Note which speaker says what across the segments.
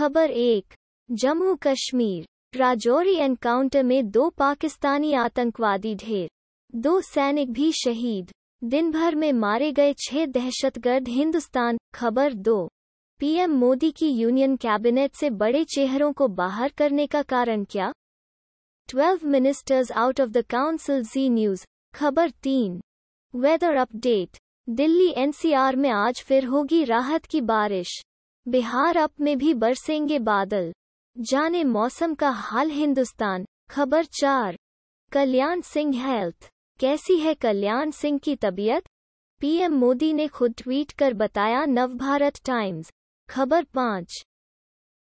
Speaker 1: खबर एक जम्मू कश्मीर राजौरी एनकाउंटर में दो पाकिस्तानी आतंकवादी ढेर दो सैनिक भी शहीद दिन भर में मारे गए छह दहशतगर्द हिंदुस्तान खबर दो पीएम मोदी की यूनियन कैबिनेट से बड़े चेहरों को बाहर करने का कारण क्या twelve ministers out of the council Zee News खबर तीन वेदर अपडेट दिल्ली एनसीआर में आज फिर होगी राहत की बारिश बिहार अप में भी बरसेंगे बादल जाने मौसम का हाल हिंदुस्तान खबर चार कल्याण सिंह हेल्थ कैसी है कल्याण सिंह की तबीयत पीएम मोदी ने खुद ट्वीट कर बताया नवभारत टाइम्स खबर पाँच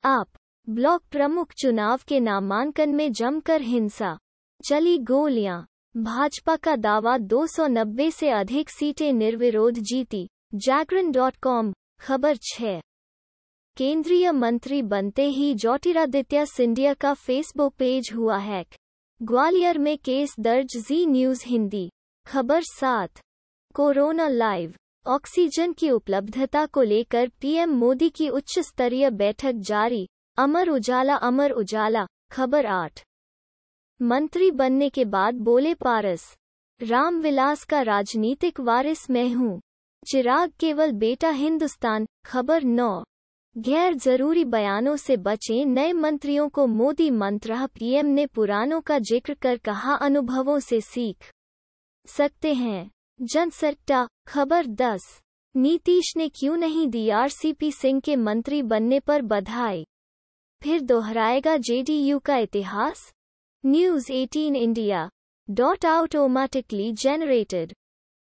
Speaker 1: आप ब्लॉक प्रमुख चुनाव के नामांकन में जमकर हिंसा चली गोलियां भाजपा का दावा 290 से अधिक सीटें निर्विरोध जीती जागरण डॉट कॉम खबर छः केंद्रीय मंत्री बनते ही ज्योतिरादित्य सिंधिया का फेसबुक पेज हुआ हैक ग्वालियर में केस दर्ज जी न्यूज हिंदी खबर सात कोरोना लाइव ऑक्सीजन की उपलब्धता को लेकर पीएम मोदी की उच्च स्तरीय बैठक जारी अमर उजाला अमर उजाला खबर आठ मंत्री बनने के बाद बोले पारस रामविलास का राजनीतिक वारिस मैं हूँ चिराग केवल बेटा हिंदुस्तान खबर नौ गैर जरूरी बयानों से बचें नए मंत्रियों को मोदी मंत्र पीएम ने पुरानों का जिक्र कर कहा अनुभवों से सीख सकते हैं जनसट्टा खबर 10 नीतीश ने क्यों नहीं दी आरसीपी सिंह के मंत्री बनने पर बधाई फिर दोहराएगा जेडीयू का इतिहास news 18 India dot automatically generated